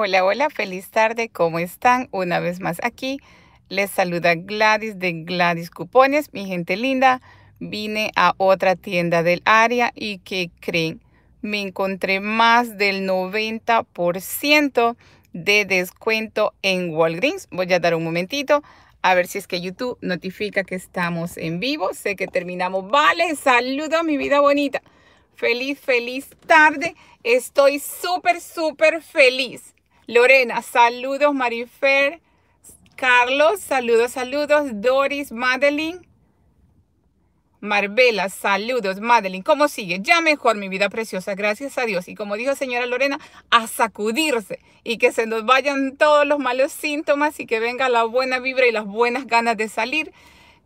Hola, hola, feliz tarde, ¿cómo están? Una vez más aquí, les saluda Gladys de Gladys Cupones, mi gente linda. Vine a otra tienda del área y que creen, me encontré más del 90% de descuento en Walgreens. Voy a dar un momentito a ver si es que YouTube notifica que estamos en vivo. Sé que terminamos. Vale, saludo a mi vida bonita. Feliz, feliz tarde. Estoy súper, súper feliz Lorena, saludos Marifer. Carlos, saludos, saludos. Doris, Madeline. Marbella, saludos. Madeline, ¿cómo sigue? Ya mejor, mi vida preciosa, gracias a Dios. Y como dijo señora Lorena, a sacudirse y que se nos vayan todos los malos síntomas y que venga la buena vibra y las buenas ganas de salir.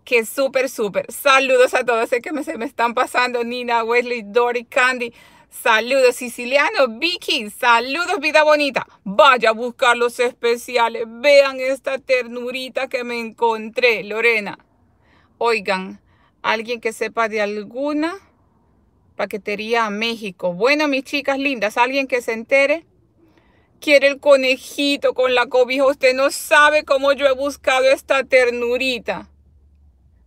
Que súper, súper. Saludos a todos. Sé que me, se me están pasando Nina, Wesley, Dory, Candy. Saludos Siciliano. Vicky. Saludos, vida bonita. Vaya a buscar los especiales. Vean esta ternurita que me encontré, Lorena. Oigan, alguien que sepa de alguna paquetería a México. Bueno, mis chicas lindas, alguien que se entere. Quiere el conejito con la cobija. Usted no sabe cómo yo he buscado esta ternurita.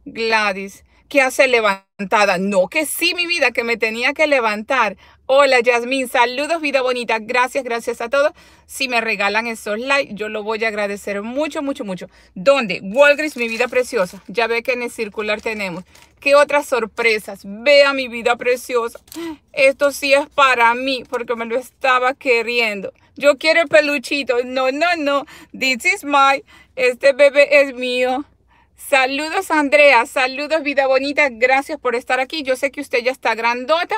Gladys, ¿qué hace levantada? No, que sí, mi vida, que me tenía que levantar. Hola Yasmin. saludos vida bonita, gracias, gracias a todos. Si me regalan esos likes, yo lo voy a agradecer mucho, mucho, mucho. ¿Dónde? Walgreens, mi vida preciosa. Ya ve que en el circular tenemos. ¿Qué otras sorpresas? Vea mi vida preciosa. Esto sí es para mí, porque me lo estaba queriendo. Yo quiero el peluchito. No, no, no. This is my. Este bebé es mío. Saludos Andrea, saludos vida bonita, gracias por estar aquí. Yo sé que usted ya está grandota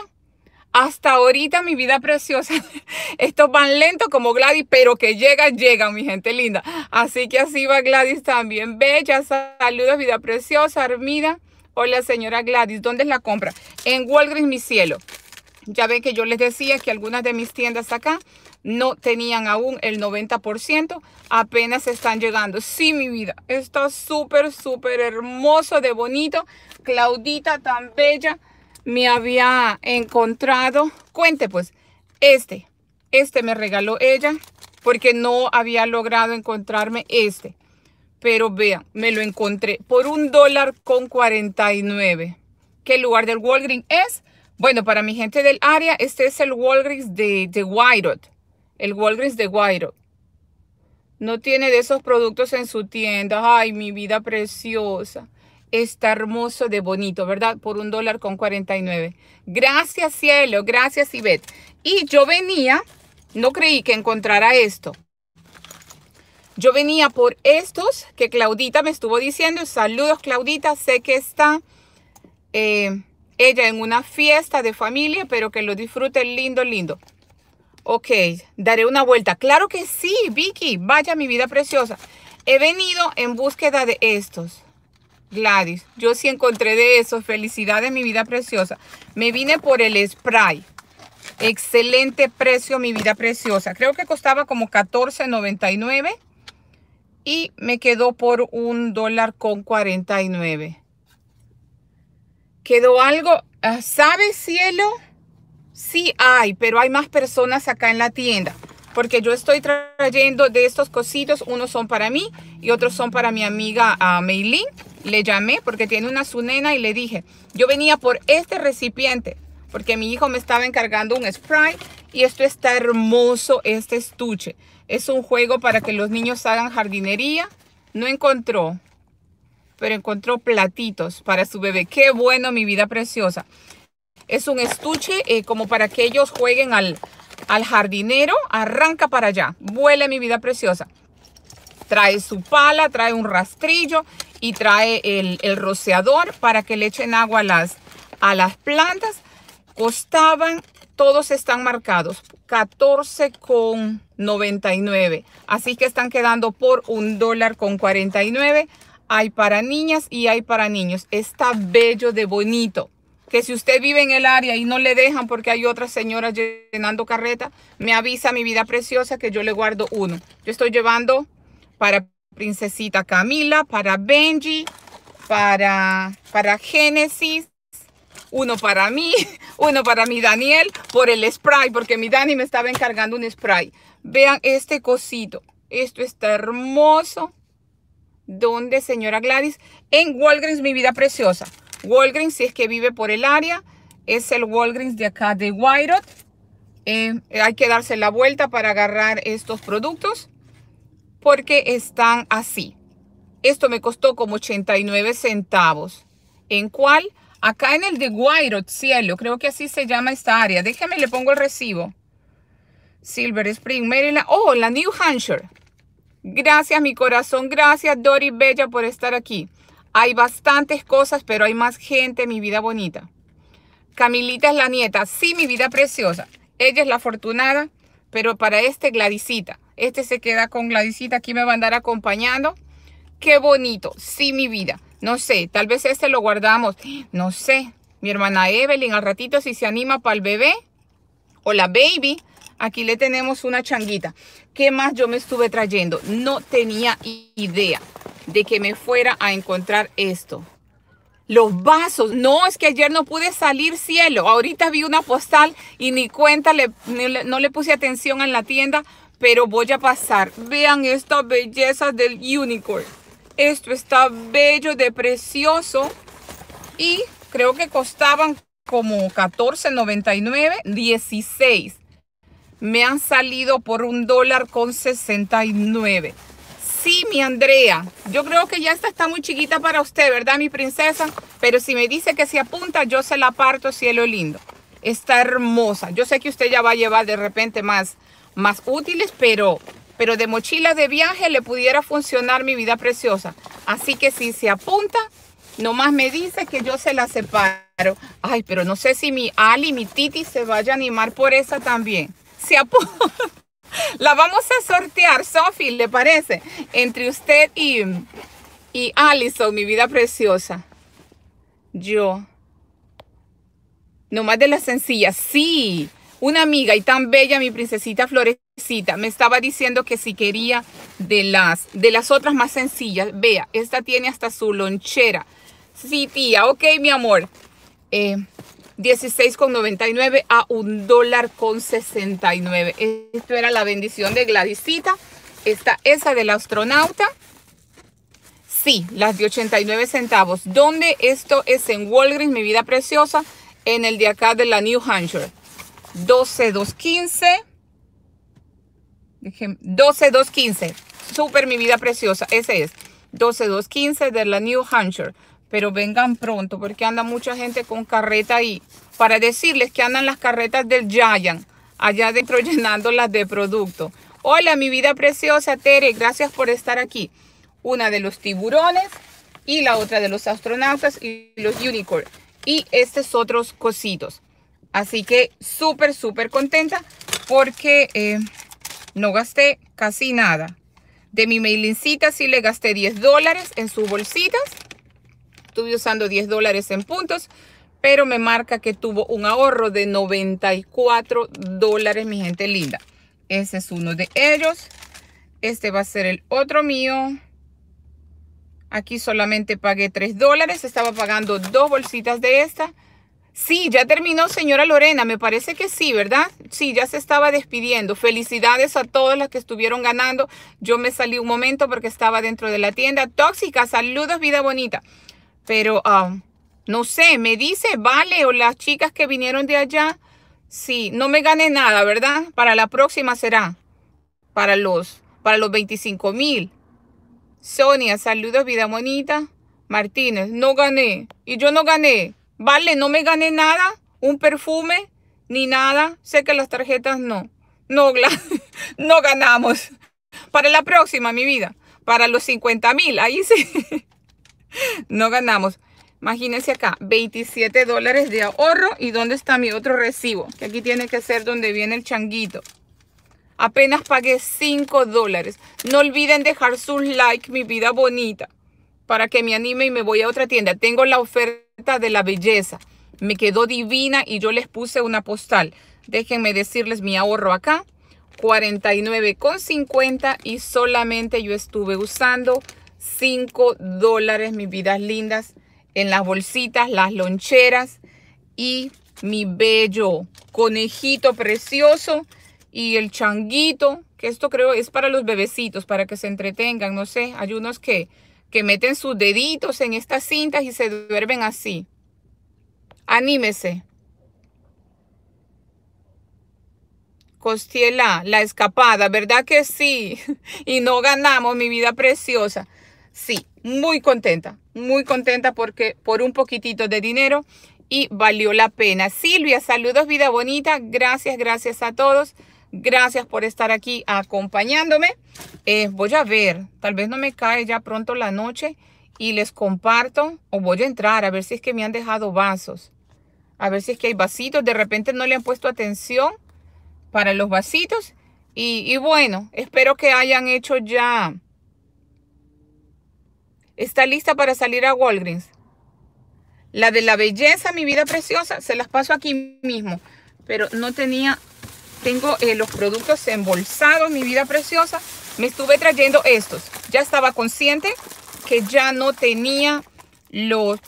hasta ahorita mi vida preciosa, esto va lento como Gladys, pero que llega, llega mi gente linda. Así que así va Gladys también. Bella, saludos, vida preciosa, Armida. Hola, señora Gladys, ¿dónde es la compra? En Walgreens, mi cielo. Ya ven que yo les decía que algunas de mis tiendas acá no tenían aún el 90%, apenas están llegando. Sí, mi vida, está súper, súper hermoso, de bonito. Claudita, tan bella me había encontrado. Cuente pues, este, este me regaló ella porque no había logrado encontrarme este. Pero vean, me lo encontré por un dólar con 49. ¿Qué lugar del Walgreens es? Bueno, para mi gente del área, este es el Walgreens de, de El Walgreens de Wyrod. No tiene de esos productos en su tienda. Ay, mi vida preciosa está hermoso de bonito, ¿verdad? Por un dólar con 49. Gracias cielo, gracias Ivette. Y yo venía, no creí que encontrara esto. Yo venía por estos que Claudita me estuvo diciendo. Saludos Claudita, sé que está eh, ella en una fiesta de familia, pero que lo disfrute lindo, lindo. Ok, daré una vuelta. Claro que sí, Vicky, vaya mi vida preciosa. He venido en búsqueda de estos. Gladys, yo sí encontré de eso. Felicidades, mi vida preciosa. Me vine por el spray. Excelente precio, mi vida preciosa. Creo que costaba como $14.99 y me quedó por un dólar con 49. Quedó algo, ah, ¿Sabe cielo? Sí hay, pero hay más personas acá en la tienda. Porque yo estoy trayendo de estos cositos, unos son para mí y otros son para mi amiga uh, Le llamé porque tiene una nena y le dije, yo venía por este recipiente porque mi hijo me estaba encargando un spray y esto está hermoso, este estuche. Es un juego para que los niños hagan jardinería. No encontró, pero encontró platitos para su bebé. Qué bueno, mi vida preciosa. Es un estuche eh, como para que ellos jueguen al, al jardinero. Arranca para allá. Vuela mi vida preciosa. Trae su pala, trae un rastrillo y trae el, el rociador para que le echen agua a las, a las plantas. Costaban, todos están marcados, 14,99. Así que están quedando por un dólar con 49. Hay para niñas y hay para niños. Está bello de bonito que si usted vive en el área y no le dejan porque hay otras señoras llenando carreta, me avisa mi vida preciosa que yo le guardo uno. Yo estoy llevando para Princesita Camila, para Benji, para, para Génesis, uno para mí, uno para mi Daniel, por el spray, porque mi Dani me estaba encargando un spray. Vean este cosito, esto está hermoso. ¿Dónde, señora Gladys? En Walgreens, mi vida preciosa. Walgreens, si es que vive por el área, es el Walgreens de acá de Wyrot. Eh, hay que darse la vuelta para agarrar estos productos porque están así. Esto me costó como 89 centavos. ¿En cuál? Acá en el de Guairot, cielo. Creo que así se llama esta área. Déjame, le pongo el recibo. Silver Spring, Maryland. Oh, la New Hampshire. Gracias, mi corazón. Gracias, Dori Bella, por estar aquí. Hay bastantes cosas, pero hay más gente, mi vida bonita. Camilita es la nieta. Sí, mi vida preciosa. Ella es la afortunada, pero para este Gladysita. Este se queda con Gladysita, aquí me va a andar acompañando. Qué bonito, sí, mi vida. No sé, tal vez este lo guardamos. No sé, mi hermana Evelyn, al ratito si se anima para el bebé o la baby, aquí le tenemos una changuita. ¿Qué más yo me estuve trayendo? No tenía idea de que me fuera a encontrar esto. Los vasos. No, es que ayer no pude salir cielo. Ahorita vi una postal y ni cuenta, no le puse atención en la tienda pero voy a pasar. Vean esta belleza del unicorn. Esto está bello, de precioso. Y creo que costaban como $14.99, 16. Me han salido por un dólar con 69. Sí, mi Andrea. Yo creo que ya está muy chiquita para usted, ¿verdad, mi princesa? Pero si me dice que se apunta, yo se la parto, cielo lindo. Está hermosa. Yo sé que usted ya va a llevar de repente más más útiles, pero, pero de mochila de viaje le pudiera funcionar mi vida preciosa. Así que si se apunta, nomás me dice que yo se la separo. Ay, pero no sé si mi Ali, mi Titi se vaya a animar por esa también. Se apunta. La vamos a sortear, Sofi, ¿le parece? Entre usted y, y Alison, mi vida preciosa. Yo. Nomás de la sencilla. Sí. Una amiga y tan bella mi princesita Florecita me estaba diciendo que si quería de las, de las otras más sencillas. Vea, esta tiene hasta su lonchera. Sí, tía, ok, mi amor. Eh, 16,99 a un dólar con 69. Esto era la bendición de Gladysita. Esta, esa la astronauta. Sí, las de 89 centavos. ¿Dónde? Esto es en Walgreens, mi vida preciosa, en el de acá de la New Hampshire. 12215 215. 12, Super mi vida preciosa. Ese es. 12215 de la New Hampshire. Pero vengan pronto porque anda mucha gente con carreta ahí. Para decirles que andan las carretas del Giant. Allá dentro llenándolas de producto. Hola mi vida preciosa Tere. Gracias por estar aquí. Una de los tiburones y la otra de los astronautas y los unicorn. Y estos otros cositos. Así que súper, súper contenta porque eh, no gasté casi nada. De mi mailincita sí le gasté 10 dólares en sus bolsitas. Estuve usando 10 dólares en puntos, pero me marca que tuvo un ahorro de 94 dólares, mi gente linda. Ese es uno de ellos. Este va a ser el otro mío. Aquí solamente pagué 3 dólares. Estaba pagando dos bolsitas de esta. Sí, ya terminó, señora Lorena, me parece que sí, ¿verdad? Sí, ya se estaba despidiendo. Felicidades a todas las que estuvieron ganando. Yo me salí un momento porque estaba dentro de la tienda. Tóxica, saludos, vida bonita. Pero, ah, no sé, me dice, vale, o las chicas que vinieron de allá. Sí, no me gané nada, ¿verdad? Para la próxima será. Para los, para los 25 mil. Sonia, saludos, vida bonita. Martínez, no gané. Y yo no gané. Vale, no me gané nada, un perfume, ni nada. Sé que las tarjetas no. No, no ganamos. Para la próxima, mi vida. Para los 50 mil, ahí sí. No ganamos. Imagínense acá, 27 dólares de ahorro. ¿Y dónde está mi otro recibo? Que aquí tiene que ser donde viene el changuito. Apenas pagué 5 dólares. No olviden dejar sus like, mi vida bonita, para que me anime y me voy a otra tienda. Tengo la oferta de la belleza. Me quedó divina y yo les puse una postal. Déjenme decirles mi ahorro acá. 49,50 y solamente yo estuve usando 5 dólares, mis vidas lindas, en las bolsitas, las loncheras y mi bello conejito precioso y el changuito, que esto creo es para los bebecitos, para que se entretengan, no sé, hay unos que que meten sus deditos en estas cintas y se duermen así. Anímese. Costiela, la escapada, ¿verdad que sí? Y no ganamos mi vida preciosa. Sí, muy contenta, muy contenta porque por un poquitito de dinero y valió la pena. Silvia, saludos, vida bonita. Gracias, gracias a todos. Gracias por estar aquí acompañándome. Eh, voy a ver, tal vez no me cae ya pronto la noche y les comparto o voy a entrar a ver si es que me han dejado vasos. A ver si es que hay vasitos. De repente no le han puesto atención para los vasitos. Y, y bueno, espero que hayan hecho ya. Está lista para salir a Walgreens. La de la belleza, mi vida preciosa, se las paso aquí mismo. Pero no tenía tengo eh, los productos embolsados, mi vida preciosa. Me estuve trayendo estos. Ya estaba consciente que ya no tenía los,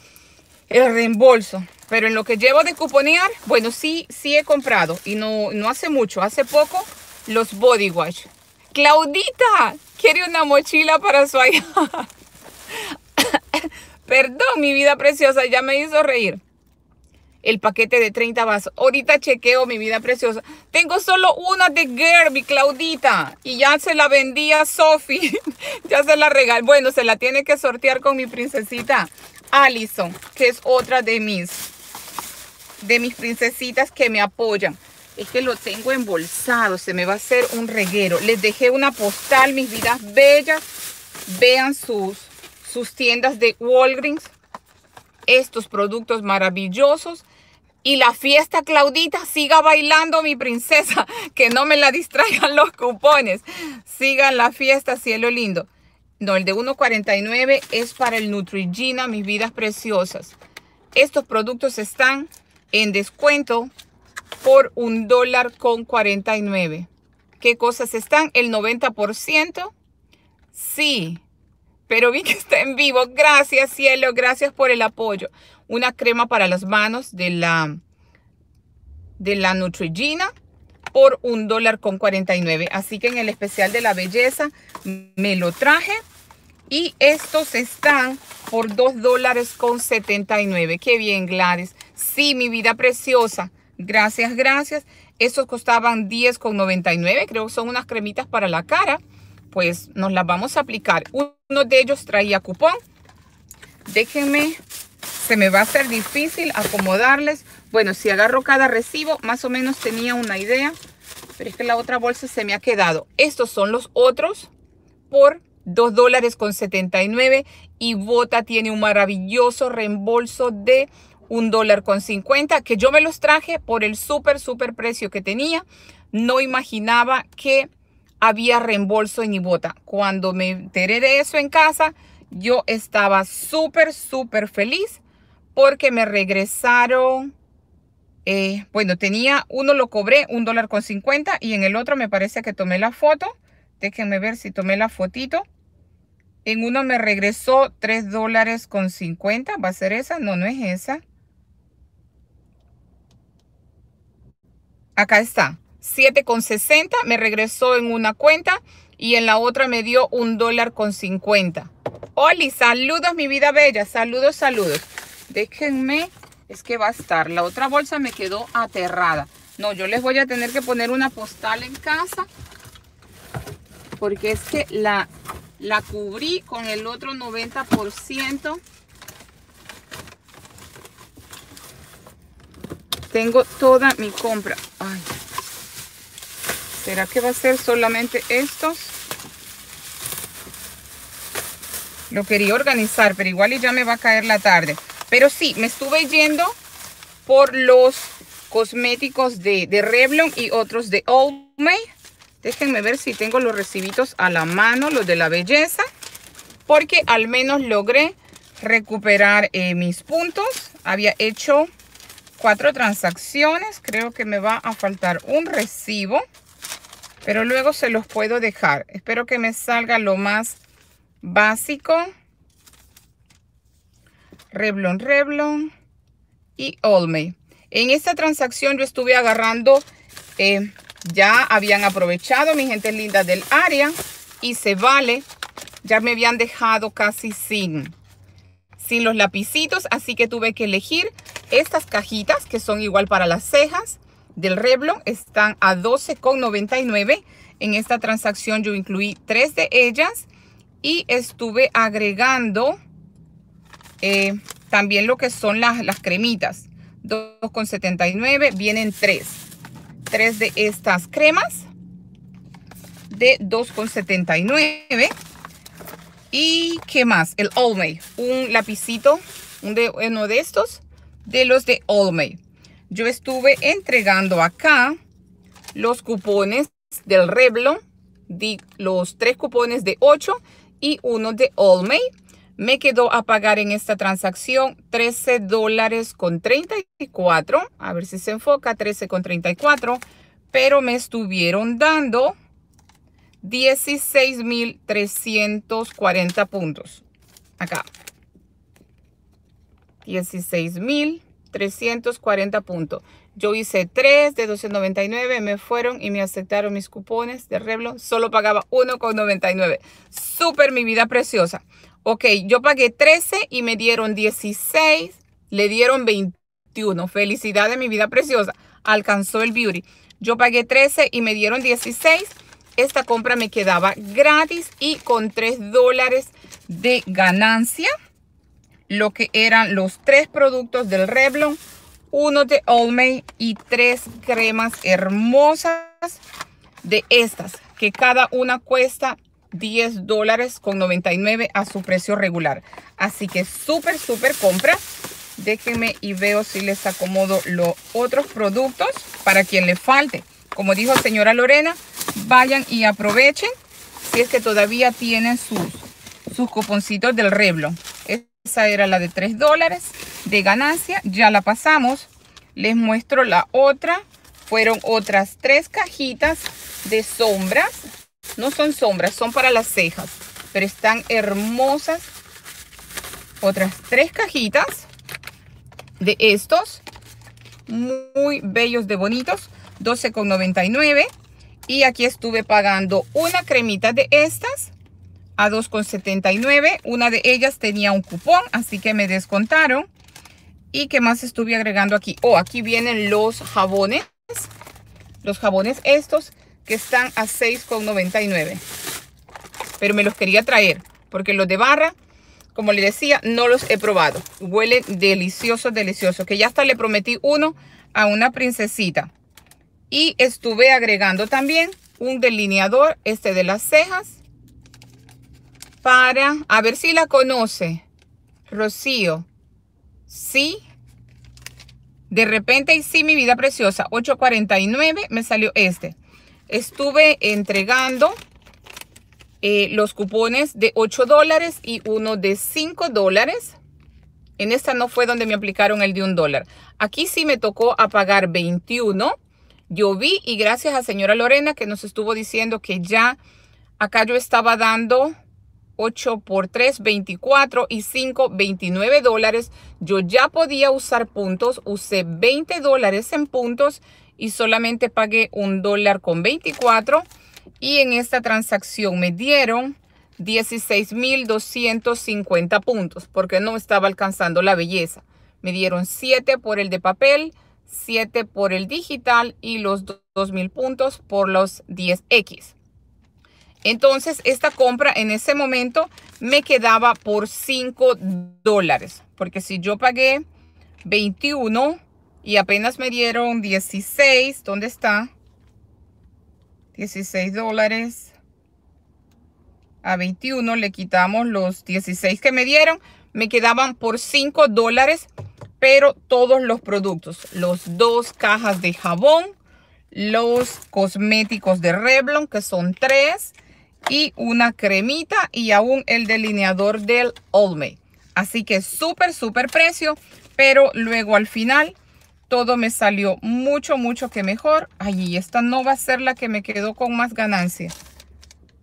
el reembolso. Pero en lo que llevo de cuponear, bueno, sí, sí he comprado. Y no, no hace mucho, hace poco, los body wash. Claudita quiere una mochila para su hija. Perdón, mi vida preciosa, ya me hizo reír el paquete de 30 vasos. Ahorita chequeo mi vida preciosa. Tengo solo una de Gerby, Claudita. Y ya se la vendía a Sophie. ya se la regaló. Bueno, se la tiene que sortear con mi princesita Allison, que es otra de mis, de mis princesitas que me apoyan. Es que lo tengo embolsado. Se me va a hacer un reguero. Les dejé una postal, mis vidas bellas. Vean sus, sus tiendas de Walgreens estos productos maravillosos y la fiesta Claudita siga bailando mi princesa, que no me la distraigan los cupones. Sigan la fiesta, cielo lindo. No, el de 1.49 es para el Nutrigina, mis vidas preciosas. Estos productos están en descuento por un dólar con 49. ¿Qué cosas están? El 90%. Sí, pero vi que está en vivo. Gracias, cielo, gracias por el apoyo. Una crema para las manos de la, de la Nutrillina por un dólar con 49. Así que en el especial de la belleza me lo traje. Y estos están por $2.79. dólares con 79. Qué bien, Gladys. Sí, mi vida preciosa. Gracias, gracias. Estos costaban 10 con 99. Creo que son unas cremitas para la cara pues nos las vamos a aplicar. Uno de ellos traía cupón. Déjenme, se me va a hacer difícil acomodarles. Bueno, si agarro cada recibo, más o menos tenía una idea. Pero es que la otra bolsa se me ha quedado. Estos son los otros por dos dólares con 79 y Bota tiene un maravilloso reembolso de un dólar con 50 que yo me los traje por el súper, súper precio que tenía. No imaginaba que había reembolso en mi bota Cuando me enteré de eso en casa, yo estaba súper, súper feliz porque me regresaron. Eh, bueno, tenía uno lo cobré un dólar con 50 y en el otro me parece que tomé la foto. Déjenme ver si tomé la fotito. En uno me regresó tres dólares con 50. ¿Va a ser esa? No, no es esa. Acá está. 7,60 me regresó en una cuenta y en la otra me dio un dólar con 50. Oli, saludos mi vida bella, saludos, saludos. Déjenme, es que va a estar, la otra bolsa me quedó aterrada. No, yo les voy a tener que poner una postal en casa porque es que la, la cubrí con el otro 90%. Tengo toda mi compra. Ay, ¿Será que va a ser solamente estos? Lo quería organizar, pero igual ya me va a caer la tarde. Pero sí, me estuve yendo por los cosméticos de, Revlon y otros de Old May. Déjenme ver si tengo los recibitos a la mano, los de la belleza. Porque al menos logré recuperar eh, mis puntos. Había hecho cuatro transacciones. Creo que me va a faltar un recibo. Pero luego se los puedo dejar. Espero que me salga lo más básico. Reblon, Reblon y Olme. En esta transacción yo estuve agarrando, eh, ya habían aprovechado mi gente linda del área y se vale. Ya me habían dejado casi sin, sin los lapicitos, así que tuve que elegir estas cajitas que son igual para las cejas del reblon están a 12,99. En esta transacción yo incluí tres de ellas y estuve agregando eh, también lo que son las, las cremitas. 2,79 vienen tres. Tres de estas cremas de 2,79. ¿Y qué más? El Olmey. Un lapicito, de, uno de estos, de los de Olmey yo estuve entregando acá los cupones del Reblo, los tres cupones de 8 y uno de Allmay. Me quedó a pagar en esta transacción 13 dólares con 34. A ver si se enfoca, 13 con 34. Pero me estuvieron dando 16,340 puntos. Acá. 16,000. 340 puntos. Yo hice 3 de 299, me fueron y me aceptaron mis cupones de Reblo, Solo pagaba 1,99. Súper mi vida preciosa. Ok, yo pagué 13 y me dieron 16, le dieron 21. felicidad de mi vida preciosa. Alcanzó el beauty. Yo pagué 13 y me dieron 16. Esta compra me quedaba gratis y con 3 dólares de ganancia lo que eran los tres productos del Revlon, uno de Olmay y tres cremas hermosas de estas, que cada una cuesta 10 dólares con 99 a su precio regular. Así que súper, súper compra. Déjenme y veo si les acomodo los otros productos para quien le falte. Como dijo señora Lorena, vayan y aprovechen si es que todavía tienen sus, sus cuponcitos del Revlon. Esa era la de 3 dólares de ganancia. Ya la pasamos. Les muestro la otra. Fueron otras tres cajitas de sombras. No son sombras, son para las cejas. Pero están hermosas. Otras tres cajitas de estos. Muy bellos de bonitos. 12,99. Y aquí estuve pagando una cremita de estas a 2,79. Una de ellas tenía un cupón, así que me descontaron. ¿Y que más estuve agregando aquí? Oh, aquí vienen los jabones. Los jabones estos que están a 6,99. Pero me los quería traer porque los de barra, como le decía, no los he probado. Huelen deliciosos, delicioso. Que ya hasta le prometí uno a una princesita. Y estuve agregando también un delineador, este de las cejas para, a ver si la conoce, Rocío, sí, de repente y sí, mi vida preciosa, 8.49 me salió este. Estuve entregando eh, los cupones de 8 dólares y uno de 5 dólares. En esta no fue donde me aplicaron el de un dólar. Aquí sí me tocó a pagar 21. Yo vi y gracias a señora Lorena que nos estuvo diciendo que ya acá yo estaba dando 8 por 3, 24 y 5, 29 dólares. Yo ya podía usar puntos, usé 20 dólares en puntos y solamente pagué un dólar con 24. Y en esta transacción me dieron 16,250 puntos porque no estaba alcanzando la belleza. Me dieron 7 por el de papel, 7 por el digital y los 2,000 puntos por los 10X. Entonces, esta compra en ese momento me quedaba por 5 dólares. Porque si yo pagué 21 y apenas me dieron 16, ¿dónde está? 16 dólares. A 21 le quitamos los 16 que me dieron. Me quedaban por 5 dólares, pero todos los productos. Los dos cajas de jabón, los cosméticos de Revlon, que son tres y una cremita y aún el delineador del Olme. Así que súper, súper precio, pero luego al final todo me salió mucho, mucho que mejor. Ay, esta no va a ser la que me quedó con más ganancia.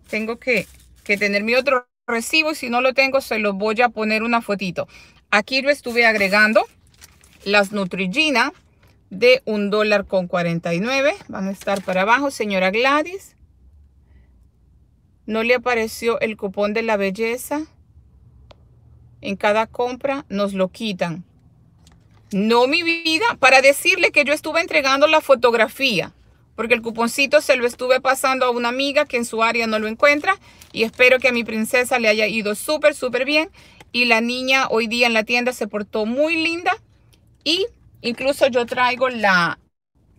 Tengo que, que tener mi otro recibo y si no lo tengo se lo voy a poner una fotito. Aquí lo estuve agregando las Nutrigina de un dólar con 49. Van a estar para abajo, señora Gladys no le apareció el cupón de la belleza, en cada compra nos lo quitan. No mi vida, para decirle que yo estuve entregando la fotografía, porque el cuponcito se lo estuve pasando a una amiga que en su área no lo encuentra y espero que a mi princesa le haya ido súper, súper bien. Y la niña hoy día en la tienda se portó muy linda y incluso yo traigo la,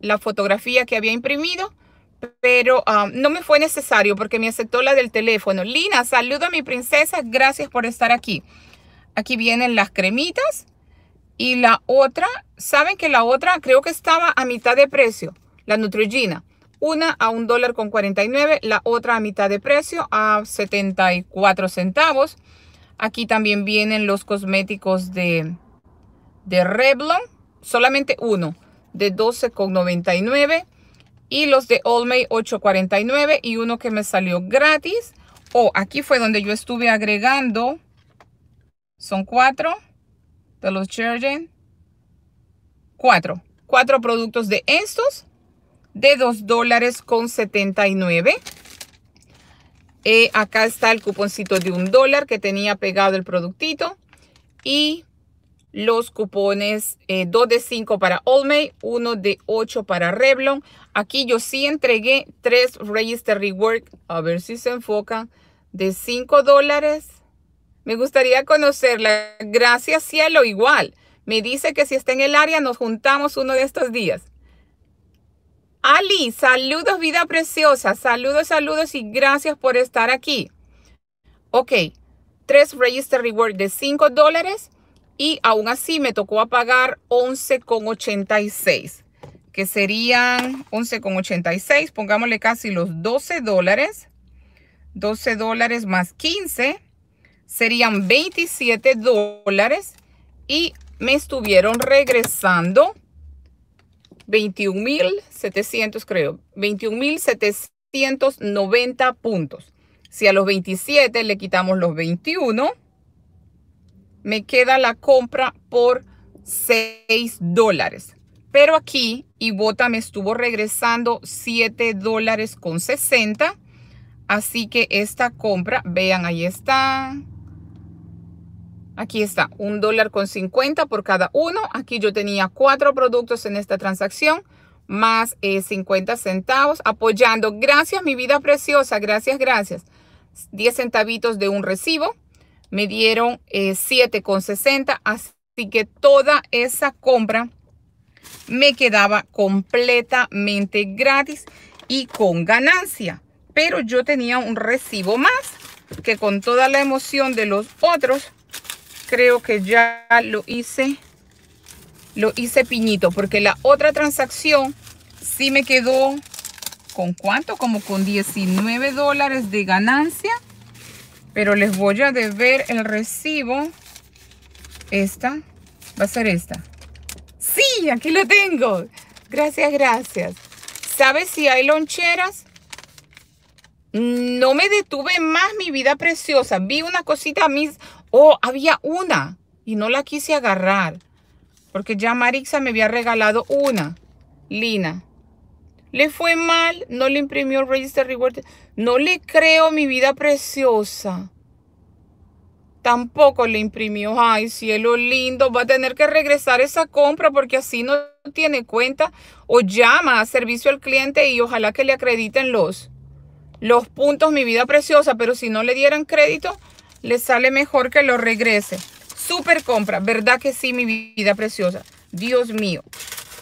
la fotografía que había imprimido pero um, no me fue necesario porque me aceptó la del teléfono. Lina, saludo a mi princesa, gracias por estar aquí. Aquí vienen las cremitas y la otra, saben que la otra creo que estaba a mitad de precio, la Neutrogena. Una a un dólar con la otra a mitad de precio a 74 centavos. Aquí también vienen los cosméticos de, de Revlon, solamente uno de 12,99 y los de Olmey, 8.49 y uno que me salió gratis. O oh, aquí fue donde yo estuve agregando. Son cuatro de los Jergen. Cuatro. Cuatro productos de estos de $2.79. dólares con 79. Eh, acá está el cuponcito de un dólar que tenía pegado el productito. Y los cupones 2 eh, de 5 para Olmey, uno de 8 para Revlon. Aquí yo sí entregué tres register reward A ver si se enfoca De 5 dólares. Me gustaría conocerla. Gracias cielo, igual. Me dice que si está en el área nos juntamos uno de estos días. Ali, saludos vida preciosa. Saludos, saludos y gracias por estar aquí. Ok, tres Register Reward de 5 dólares y aún así me tocó pagar 11,86 que serían 11,86, pongámosle casi los 12 dólares, 12 dólares más 15, serían 27 dólares y me estuvieron regresando 21.700, creo, 21.790 puntos. Si a los 27 le quitamos los 21, me queda la compra por 6 dólares. Pero aquí Ibota me estuvo regresando 7 dólares con 60. Así que esta compra, vean, ahí está. Aquí está, un dólar con 50 por cada uno. Aquí yo tenía cuatro productos en esta transacción, más 50 eh, centavos, apoyando. Gracias, mi vida preciosa, gracias, gracias. 10 centavitos de un recibo. Me dieron eh, con 60. Así que toda esa compra me quedaba completamente gratis y con ganancia. Pero yo tenía un recibo más que con toda la emoción de los otros, creo que ya lo hice, lo hice piñito, porque la otra transacción sí me quedó con cuánto, como con 19 dólares de ganancia. Pero les voy a deber el recibo. Esta va a ser esta. Sí, aquí lo tengo. Gracias, gracias. ¿Sabes si hay loncheras? No me detuve más mi vida preciosa. Vi una cosita, mis... Oh, había una y no la quise agarrar. Porque ya Marixa me había regalado una. Lina. Le fue mal, no le imprimió el Register Reward. No le creo mi vida preciosa tampoco le imprimió. Ay, cielo lindo, va a tener que regresar esa compra porque así no tiene cuenta o llama a servicio al cliente y ojalá que le acrediten los, los puntos, mi vida preciosa, pero si no le dieran crédito, le sale mejor que lo regrese. Super compra, ¿verdad que sí, mi vida preciosa? Dios mío,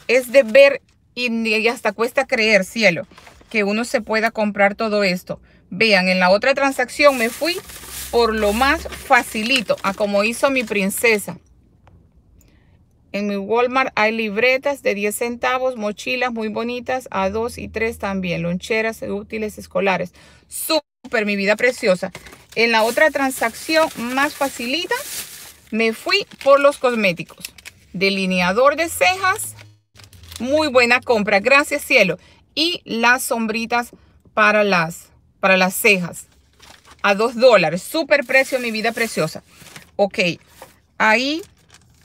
es de ver y hasta cuesta creer, cielo, que uno se pueda comprar todo esto. Vean, en la otra transacción me fui por lo más facilito, a como hizo mi princesa. En mi Walmart hay libretas de 10 centavos, mochilas muy bonitas a 2 y 3 también, loncheras, útiles escolares. Súper, mi vida preciosa. En la otra transacción más facilita, me fui por los cosméticos. Delineador de cejas, muy buena compra, gracias cielo. Y las sombritas para las, para las cejas a 2 dólares. Super precio, mi vida preciosa. Ok, ahí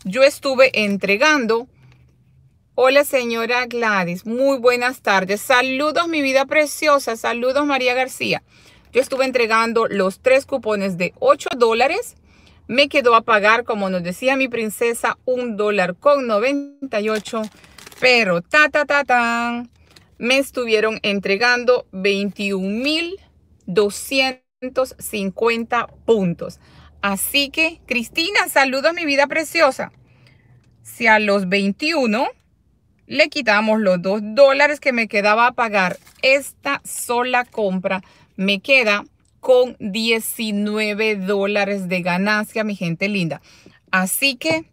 yo estuve entregando. Hola señora Gladys, muy buenas tardes. Saludos mi vida preciosa, saludos María García. Yo estuve entregando los tres cupones de 8 dólares. Me quedó a pagar, como nos decía mi princesa, un dólar con 98. Pero ta ta ta ta. me estuvieron entregando 21,200 250 puntos. Así que, Cristina, saludos mi vida preciosa. Si a los 21 le quitamos los 2 dólares que me quedaba a pagar esta sola compra, me queda con 19 dólares de ganancia, mi gente linda. Así que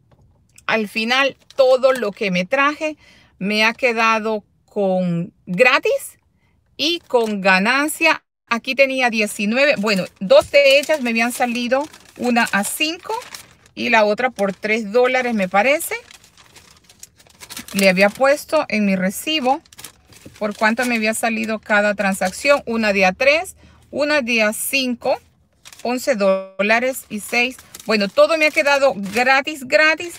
al final todo lo que me traje me ha quedado con gratis y con ganancia Aquí tenía 19, bueno, dos de ellas me habían salido, una a 5 y la otra por 3 dólares me parece. Le había puesto en mi recibo por cuánto me había salido cada transacción, una de a 3, una de a 5, 11 dólares y 6. Bueno, todo me ha quedado gratis, gratis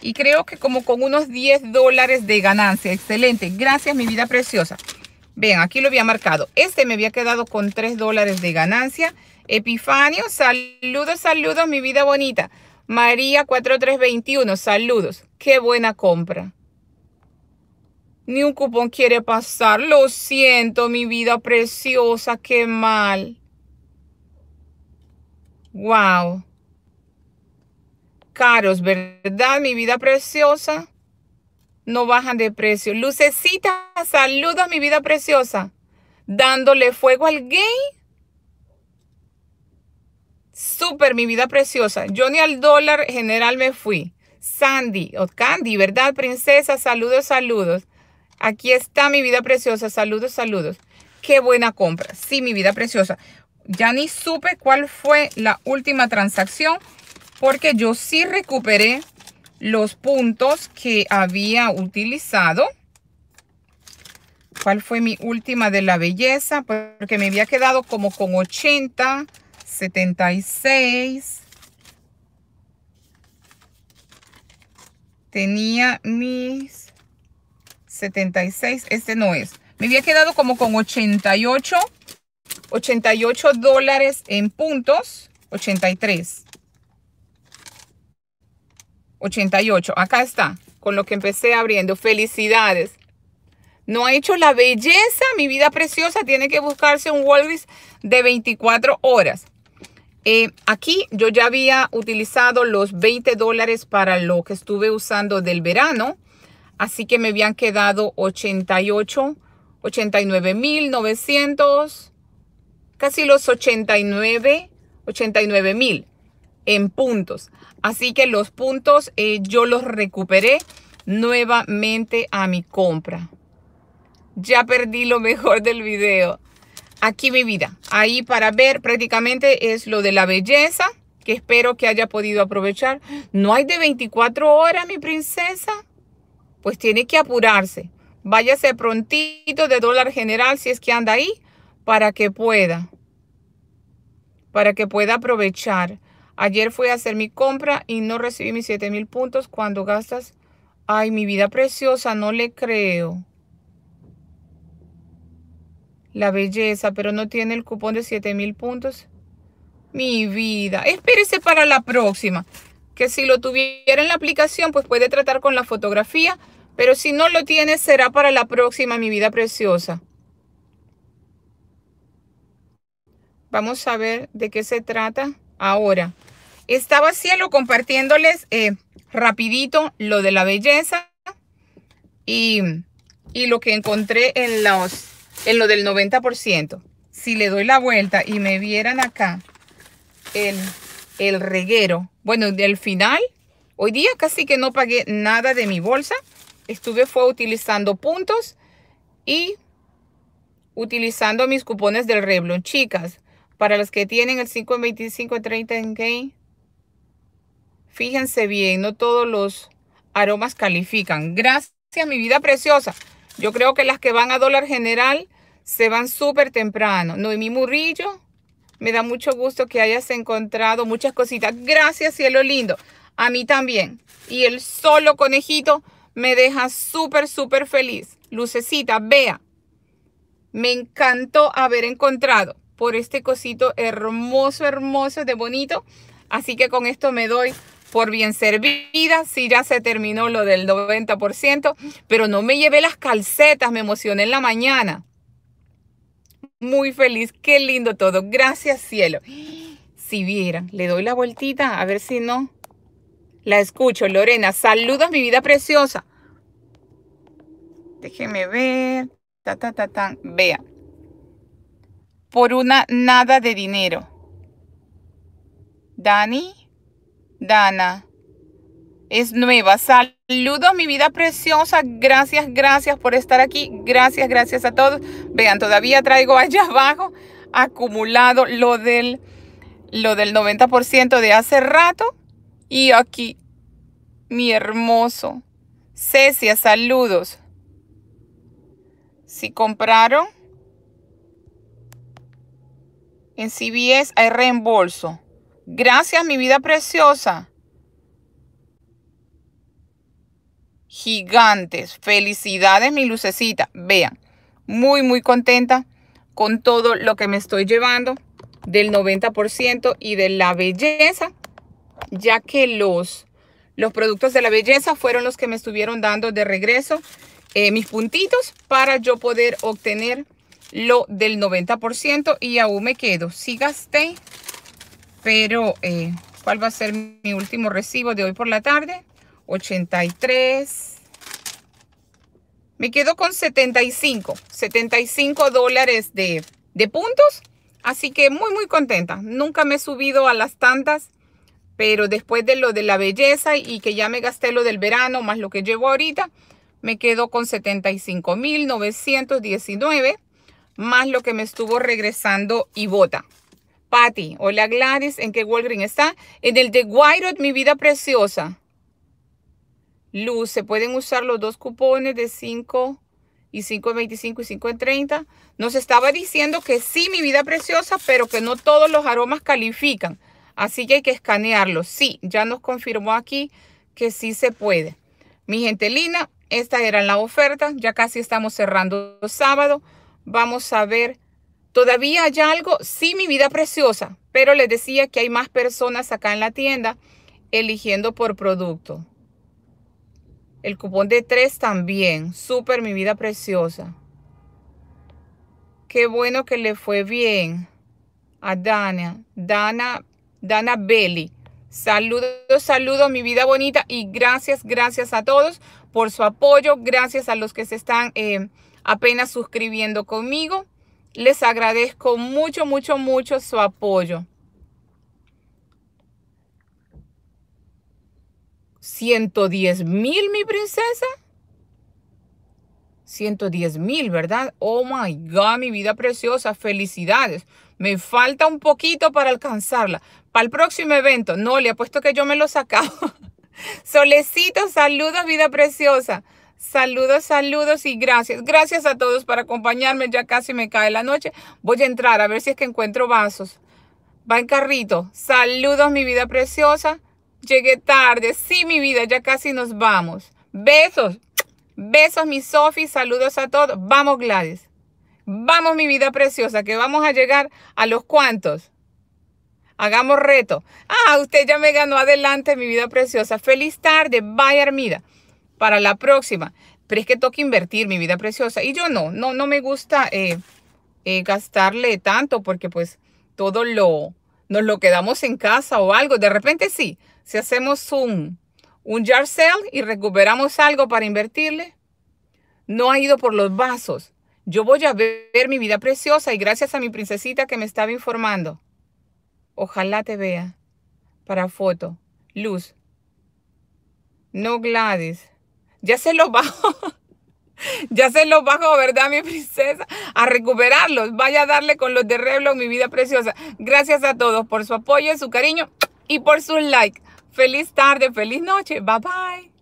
y creo que como con unos 10 dólares de ganancia. Excelente, gracias mi vida preciosa. Bien, aquí lo había marcado. Este me había quedado con 3 dólares de ganancia. Epifanio, saludos, saludos, mi vida bonita. María 4321, saludos. Qué buena compra. Ni un cupón quiere pasar. Lo siento, mi vida preciosa, qué mal. Wow. Caros, ¿verdad, mi vida preciosa? no bajan de precio. Lucecita, saludos mi vida preciosa. Dándole fuego al gay. Super, mi vida preciosa. Yo ni al dólar general me fui. Sandy, o Candy, ¿verdad, princesa? Saludos, saludos. Aquí está mi vida preciosa. Saludos, saludos. Qué buena compra. Sí, mi vida preciosa. Ya ni supe cuál fue la última transacción porque yo sí recuperé los puntos que había utilizado. ¿Cuál fue mi última de la belleza? Porque me había quedado como con 80, 76. Tenía mis 76. Este no es. Me había quedado como con 88. 88 dólares en puntos. 83. 88. Acá está, con lo que empecé abriendo. Felicidades. No ha hecho la belleza, mi vida preciosa. Tiene que buscarse un Walgreens de 24 horas. Eh, aquí yo ya había utilizado los 20 dólares para lo que estuve usando del verano. Así que me habían quedado 88, 900, casi los 89, 89 mil en puntos. Así que los puntos eh, yo los recuperé nuevamente a mi compra. Ya perdí lo mejor del video. Aquí mi vida. Ahí para ver prácticamente es lo de la belleza que espero que haya podido aprovechar. No hay de 24 horas, mi princesa. Pues tiene que apurarse. Váyase prontito de dólar general si es que anda ahí para que pueda. Para que pueda aprovechar. Ayer fui a hacer mi compra y no recibí mis 7 mil puntos cuando gastas. Ay, mi vida preciosa, no le creo. La belleza, pero no tiene el cupón de 7.000 mil puntos. Mi vida, espérese para la próxima. Que si lo tuviera en la aplicación, pues puede tratar con la fotografía. Pero si no lo tiene, será para la próxima, mi vida preciosa. Vamos a ver de qué se trata. Ahora, estaba cielo compartiéndoles eh, rapidito lo de la belleza y, lo que encontré en, los, en lo del 90%. Si le doy la vuelta y me vieran acá el, el reguero, bueno, del final, hoy día casi que no pagué nada de mi bolsa. Estuve fue utilizando puntos y utilizando mis cupones del Reblon. Chicas, para los que tienen el 5 en 25 30 en gain, fíjense bien, no todos los aromas califican. Gracias, mi vida preciosa. Yo creo que las que van a dólar general se van súper temprano. No, mi Murillo, me da mucho gusto que hayas encontrado muchas cositas. Gracias, cielo lindo. A mí también. Y el solo conejito me deja súper, súper feliz. Lucecita, vea. Me encantó haber encontrado por este cosito hermoso, hermoso, de bonito. Así que con esto me doy por bien servida, si sí, ya se terminó lo del 90%, pero no me llevé las calcetas, me emocioné en la mañana. Muy feliz, qué lindo todo, gracias cielo. Si vieran, le doy la vueltita, a ver si no. La escucho, Lorena, saludos mi vida preciosa. Déjeme ver, ta, ta, ta, vean por una nada de dinero. Dani, Dana, es nueva. Saludos, mi vida preciosa. Gracias, gracias por estar aquí. Gracias, gracias a todos. Vean, todavía traigo allá abajo acumulado lo del, lo del 90% de hace rato. Y aquí, mi hermoso. Cecia, saludos. Si compraron en CBS hay reembolso. Gracias, mi vida preciosa. Gigantes. Felicidades, mi lucecita. Vean, muy, muy contenta con todo lo que me estoy llevando del 90% y de la belleza, ya que los, los productos de la belleza fueron los que me estuvieron dando de regreso eh, mis puntitos para yo poder obtener lo del 90% y aún me quedo. Sí gasté, pero eh, ¿cuál va a ser mi último recibo de hoy por la tarde? 83. Me quedo con 75, 75 dólares de, de puntos. Así que muy, muy contenta. Nunca me he subido a las tantas, pero después de lo de la belleza y que ya me gasté lo del verano, más lo que llevo ahorita, me quedo con 75.919 más lo que me estuvo regresando y bota. Patty, hola Gladys, ¿en qué Walgreen está? En el de Guairot, mi vida preciosa. Luz, se pueden usar los dos cupones de 5 y 5 y 5 en Nos estaba diciendo que sí, mi vida preciosa, pero que no todos los aromas califican. Así que hay que escanearlos. Sí, ya nos confirmó aquí que sí se puede. Mi gente linda, esta era la oferta. Ya casi estamos cerrando sábado vamos a ver. Todavía hay algo, sí, mi vida preciosa, pero les decía que hay más personas acá en la tienda eligiendo por producto. El cupón de tres también, súper, mi vida preciosa. Qué bueno que le fue bien a Dana, Dana, Dana Belli. Saludos, saludos, mi vida bonita y gracias, gracias a todos por su apoyo, gracias a los que se están... Eh, apenas suscribiendo conmigo. Les agradezco mucho, mucho, mucho su apoyo. ¿110 mil, mi princesa? 110 mil, ¿verdad? Oh my God, mi vida preciosa, felicidades. Me falta un poquito para alcanzarla. Para el próximo evento, no, le apuesto que yo me lo saco. Solecito, saludos, vida preciosa. Saludos, saludos y gracias. Gracias a todos por acompañarme. Ya casi me cae la noche. Voy a entrar a ver si es que encuentro vasos. Va en carrito. Saludos, mi vida preciosa. Llegué tarde. Sí, mi vida, ya casi nos vamos. Besos. Besos, mi Sofi. Saludos a todos. Vamos, Gladys. Vamos, mi vida preciosa, que vamos a llegar a los cuantos. Hagamos reto. Ah, usted ya me ganó adelante, mi vida preciosa. Feliz tarde. Bye, Armida para la próxima. Pero es que toca invertir mi vida preciosa. Y yo no, no, no me gusta eh, eh, gastarle tanto porque pues todo lo, nos lo quedamos en casa o algo. De repente sí, si hacemos un, un sale y recuperamos algo para invertirle, no ha ido por los vasos. Yo voy a ver mi vida preciosa y gracias a mi princesita que me estaba informando. Ojalá te vea. Para foto. Luz. No Gladys. Ya se los bajo. ya se los bajo, ¿verdad, mi princesa? A recuperarlos. Vaya a darle con los de reblo, mi vida preciosa. Gracias a todos por su apoyo, su cariño y por su like. Feliz tarde, feliz noche. Bye bye.